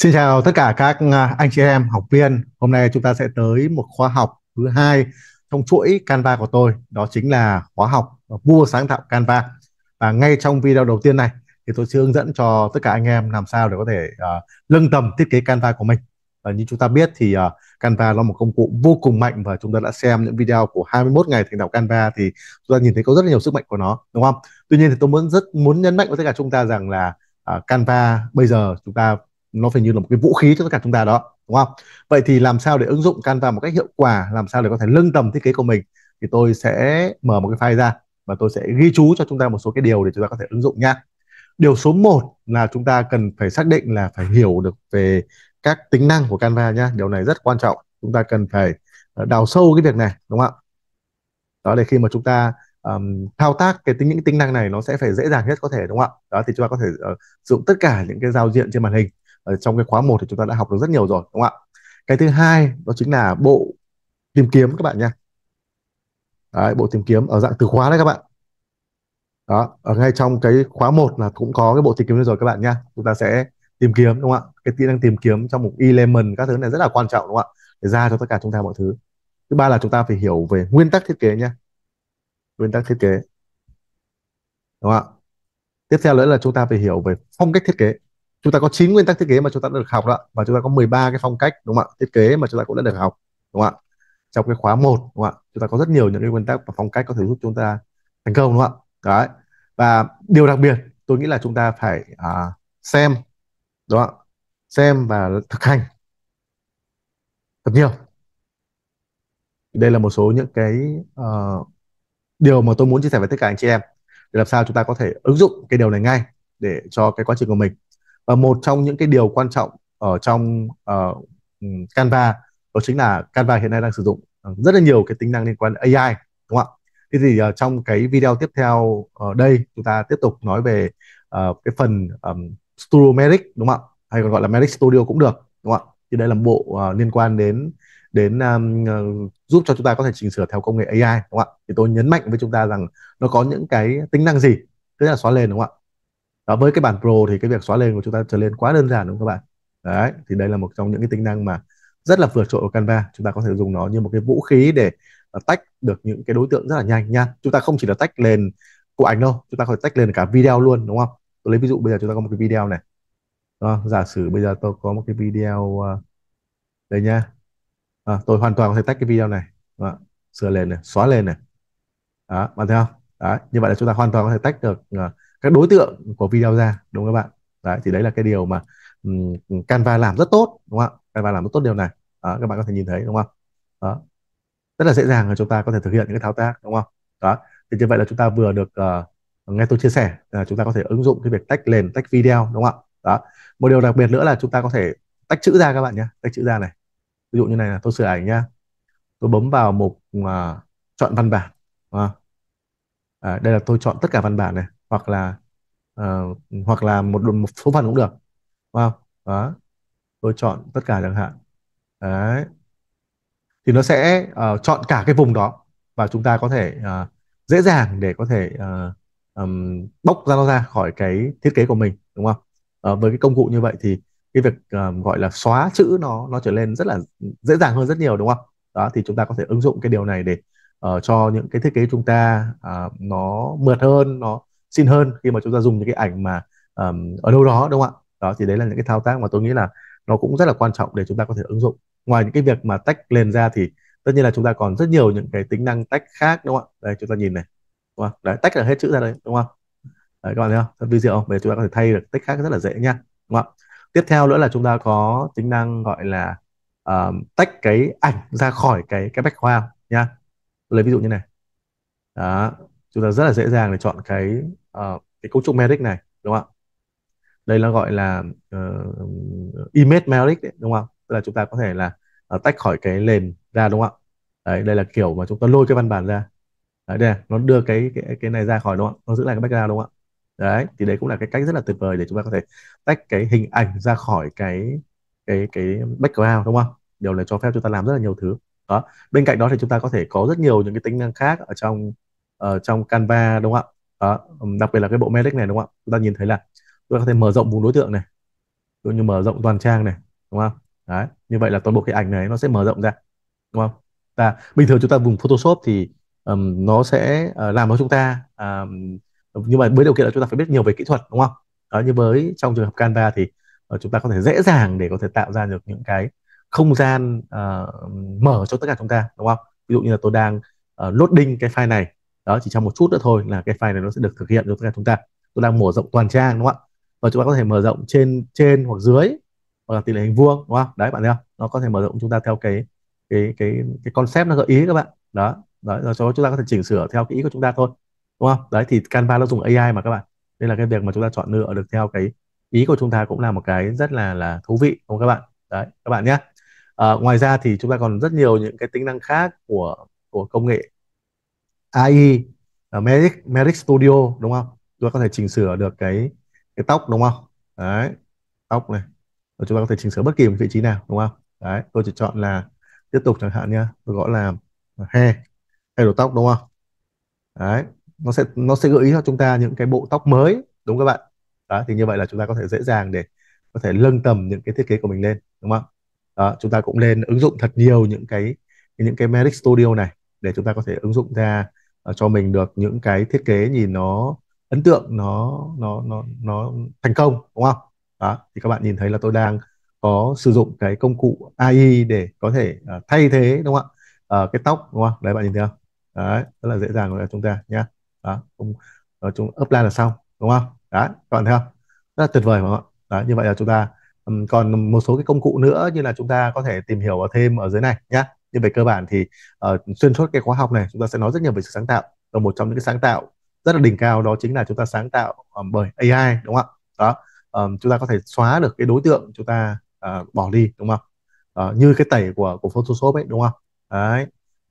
Xin chào tất cả các à, anh chị em học viên. Hôm nay chúng ta sẽ tới một khóa học thứ hai trong chuỗi Canva của tôi. Đó chính là khóa học vua sáng tạo Canva. Và ngay trong video đầu tiên này thì tôi sẽ hướng dẫn cho tất cả anh em làm sao để có thể uh, tầm thiết kế Canva của mình. Và như chúng ta biết thì uh, Canva là một công cụ vô cùng mạnh và chúng ta đã xem những video của 21 ngày thành lập Canva thì chúng ta nhìn thấy có rất là nhiều sức mạnh của nó, đúng không? Tuy nhiên thì tôi muốn rất muốn nhấn mạnh với tất cả chúng ta rằng là uh, Canva bây giờ chúng ta nó phải như là một cái vũ khí cho tất cả chúng ta đó đúng không vậy thì làm sao để ứng dụng Canva một cách hiệu quả làm sao để có thể nâng tầm thiết kế của mình thì tôi sẽ mở một cái file ra và tôi sẽ ghi chú cho chúng ta một số cái điều để chúng ta có thể ứng dụng nha điều số 1 là chúng ta cần phải xác định là phải hiểu được về các tính năng của Canva nhá điều này rất quan trọng chúng ta cần phải ờ, đào sâu cái việc này đúng không ạ đó là khi mà chúng ta um, thao tác cái tính những tính năng này nó sẽ phải dễ dàng nhất có thể đúng không ạ đó thì chúng ta có thể uh, dụng tất cả những cái giao diện trên màn hình ở ờ, trong cái khóa 1 thì chúng ta đã học được rất nhiều rồi đúng không ạ cái thứ hai đó chính là bộ tìm kiếm các bạn nha, Đấy, bộ tìm kiếm ở dạng từ khóa đấy các bạn đó ở ngay trong cái khóa 1 là cũng có cái bộ tìm kiếm rồi các bạn nha, chúng ta sẽ tìm kiếm đúng không ạ cái kỹ năng tìm kiếm trong mục element các thứ này rất là quan trọng đúng không ạ để ra cho tất cả chúng ta mọi thứ thứ ba là chúng ta phải hiểu về nguyên tắc thiết kế nhé nguyên tắc thiết kế đúng không ạ tiếp theo nữa là chúng ta phải hiểu về phong cách thiết kế chúng ta có 9 nguyên tắc thiết kế mà chúng ta đã được học đó và chúng ta có 13 cái phong cách đúng không ạ thiết kế mà chúng ta cũng đã được học đúng không ạ trong cái khóa 1 đúng không ạ chúng ta có rất nhiều những cái nguyên tắc và phong cách có thể giúp chúng ta thành công đúng không ạ đấy và điều đặc biệt tôi nghĩ là chúng ta phải à, xem đúng không ạ xem và thực hành thật nhiều đây là một số những cái uh, điều mà tôi muốn chia sẻ với tất cả anh chị em để làm sao chúng ta có thể ứng dụng cái điều này ngay để cho cái quá trình của mình và một trong những cái điều quan trọng ở trong uh, Canva đó chính là Canva hiện nay đang sử dụng ờ, rất là nhiều cái tính năng liên quan đến AI đúng không ạ? Thế thì uh, trong cái video tiếp theo ở uh, đây chúng ta tiếp tục nói về uh, cái phần um, Studio Magic đúng không ạ? Hay còn gọi là Magic Studio cũng được đúng không ạ? Thì đây là bộ uh, liên quan đến đến um, uh, giúp cho chúng ta có thể chỉnh sửa theo công nghệ AI đúng không ạ? Thì tôi nhấn mạnh với chúng ta rằng nó có những cái tính năng gì? Tức là xóa lên đúng không ạ? đó, với cái bản Pro thì cái việc xóa lên của chúng ta trở lên quá đơn giản đúng không các bạn đấy thì đây là một trong những cái tính năng mà rất là vượt trội của Canva chúng ta có thể dùng nó như một cái vũ khí để à, tách được những cái đối tượng rất là nhanh nha chúng ta không chỉ là tách lên của ảnh đâu chúng ta có thể tách lên cả video luôn đúng không tôi lấy ví dụ bây giờ chúng ta có một cái video này đó, giả sử bây giờ tôi có một cái video à, đây nha à, tôi hoàn toàn có thể tách cái video này đó, sửa lên này xóa lên này đó bạn thấy không đó, như vậy là chúng ta hoàn toàn có thể tách được à, các đối tượng của video ra đúng không các bạn đấy thì đấy là cái điều mà um, Canva làm rất tốt đúng không ạ Canva làm rất tốt điều này đó, các bạn có thể nhìn thấy đúng không đó rất là dễ dàng là chúng ta có thể thực hiện những cái thao tác đúng không đó thì như vậy là chúng ta vừa được uh, nghe tôi chia sẻ là chúng ta có thể ứng dụng cái việc tách nền tách video đúng không ạ đó một điều đặc biệt nữa là chúng ta có thể tách chữ ra các bạn nhé tách chữ ra này ví dụ như này là tôi sửa ảnh nhá tôi bấm vào mục uh, chọn văn bản uh, à, đây là tôi chọn tất cả văn bản này hoặc là uh, hoặc là một một số phần cũng được đúng không đó tôi chọn tất cả chẳng hạn đấy thì nó sẽ uh, chọn cả cái vùng đó và chúng ta có thể uh, dễ dàng để có thể uh, um, bóc ra nó ra khỏi cái thiết kế của mình đúng không uh, với cái công cụ như vậy thì cái việc um, gọi là xóa chữ nó nó trở lên rất là dễ dàng hơn rất nhiều đúng không đó thì chúng ta có thể ứng dụng cái điều này để uh, cho những cái thiết kế chúng ta uh, nó mượt hơn nó xin hơn khi mà chúng ta dùng những cái ảnh mà um, ở đâu đó đúng không ạ đó thì đấy là những cái thao tác mà tôi nghĩ là nó cũng rất là quan trọng để chúng ta có thể ứng dụng ngoài những cái việc mà tách lên ra thì tất nhiên là chúng ta còn rất nhiều những cái tính năng tách khác đúng không ạ đây chúng ta nhìn này đúng không? đấy tách là hết chữ ra đây đúng không đấy, các bạn thấy không rất vi bây giờ chúng ta có thể thay được tách khác rất là dễ nha đúng không tiếp theo nữa là chúng ta có tính năng gọi là um, tách cái ảnh ra khỏi cái cái bách khoa nha lấy ví dụ như này đó chúng ta rất là dễ dàng để chọn cái Ờ, cái cấu trúc metric này đúng không ạ đây là gọi là uh, image metric đấy, đúng không tức là chúng ta có thể là uh, tách khỏi cái nền ra đúng không đấy đây là kiểu mà chúng ta lôi cái văn bản ra đấy đây nó đưa cái cái cái này ra khỏi đúng không nó giữ lại cái background đúng không đấy thì đấy cũng là cái cách rất là tuyệt vời để chúng ta có thể tách cái hình ảnh ra khỏi cái cái cái background đúng không điều này cho phép chúng ta làm rất là nhiều thứ đó bên cạnh đó thì chúng ta có thể có rất nhiều những cái tính năng khác ở trong ở trong Canva đúng không ạ đó. đặc biệt là cái bộ matrix này đúng không ạ chúng ta nhìn thấy là chúng ta có thể mở rộng vùng đối tượng này ví như mở rộng toàn trang này đúng không đấy như vậy là toàn bộ cái ảnh này nó sẽ mở rộng ra đúng không và bình thường chúng ta vùng Photoshop thì um, nó sẽ uh, làm cho chúng ta um, nhưng mà với điều kiện là chúng ta phải biết nhiều về kỹ thuật đúng không đó, như với trong trường hợp Canva thì uh, chúng ta có thể dễ dàng để có thể tạo ra được những cái không gian uh, mở cho tất cả chúng ta đúng không ví dụ như là tôi đang uh, loading cái file này đó chỉ trong một chút nữa thôi là cái file này nó sẽ được thực hiện cho tất cả chúng ta tôi đang mở rộng toàn trang đúng không ạ và chúng ta có thể mở rộng trên trên hoặc dưới hoặc là tỷ lệ hình vuông đúng không đấy bạn thấy không nó có thể mở rộng chúng ta theo cái cái cái cái concept nó gợi ý các bạn đó đấy rồi chúng ta có thể chỉnh sửa theo cái ý của chúng ta thôi đúng không đấy thì Canva nó dùng AI mà các bạn nên là cái việc mà chúng ta chọn lựa được theo cái ý của chúng ta cũng là một cái rất là là thú vị đúng không các bạn đấy các bạn nhé à, ngoài ra thì chúng ta còn rất nhiều những cái tính năng khác của của công nghệ AI uh, Magic Magic Studio đúng không chúng ta có thể chỉnh sửa được cái cái tóc đúng không đấy tóc này rồi chúng ta có thể chỉnh sửa bất kỳ một vị trí nào đúng không đấy tôi chỉ chọn là tiếp tục chẳng hạn nha tôi gọi là hair hair tóc đúng không đấy nó sẽ nó sẽ gợi ý cho chúng ta những cái bộ tóc mới đúng các bạn đó thì như vậy là chúng ta có thể dễ dàng để có thể nâng tầm những cái thiết kế của mình lên đúng không đó chúng ta cũng nên ứng dụng thật nhiều những cái những cái Magic Studio này để chúng ta có thể ứng dụng ra Ờ, cho mình được những cái thiết kế nhìn nó ấn tượng nó nó nó nó thành công đúng không đó thì các bạn nhìn thấy là tôi đang có sử dụng cái công cụ AI để có thể uh, thay thế đúng không ạ uh, cái tóc đúng không đấy bạn nhìn thấy không đấy rất là dễ dàng của chúng ta nhé. đó không uh, chúng upload là xong đúng không đấy các bạn thấy không rất là tuyệt vời đúng không ạ đấy như vậy là chúng ta um, còn một số cái công cụ nữa như là chúng ta có thể tìm hiểu thêm ở dưới này nhé nhưng về cơ bản thì uh, xuyên suốt cái khóa học này chúng ta sẽ nói rất nhiều về sự sáng tạo và một trong những cái sáng tạo rất là đỉnh cao đó chính là chúng ta sáng tạo um, bởi AI đúng không ạ đó um, chúng ta có thể xóa được cái đối tượng chúng ta uh, bỏ đi đúng không uh, như cái tẩy của của Photoshop ấy đúng không đấy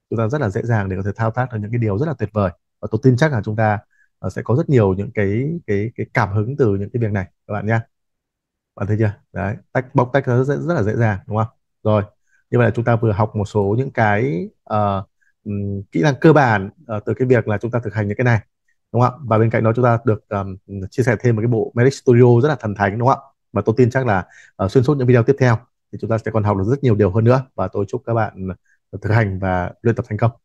chúng ta rất là dễ dàng để có thể thao tác được những cái điều rất là tuyệt vời và tôi tin chắc là chúng ta uh, sẽ có rất nhiều những cái cái cái cảm hứng từ những cái việc này các bạn nhé bạn thấy chưa đấy tách bóc tách ra rất, rất là dễ dàng đúng không rồi như vậy là chúng ta vừa học một số những cái uh, um, kỹ năng cơ bản uh, từ cái việc là chúng ta thực hành những cái này đúng không ạ và bên cạnh đó chúng ta được um, chia sẻ thêm một cái bộ Medic Studio rất là thần thánh đúng không ạ mà tôi tin chắc là uh, xuyên suốt những video tiếp theo thì chúng ta sẽ còn học được rất nhiều điều hơn nữa và tôi chúc các bạn thực hành và luyện tập thành công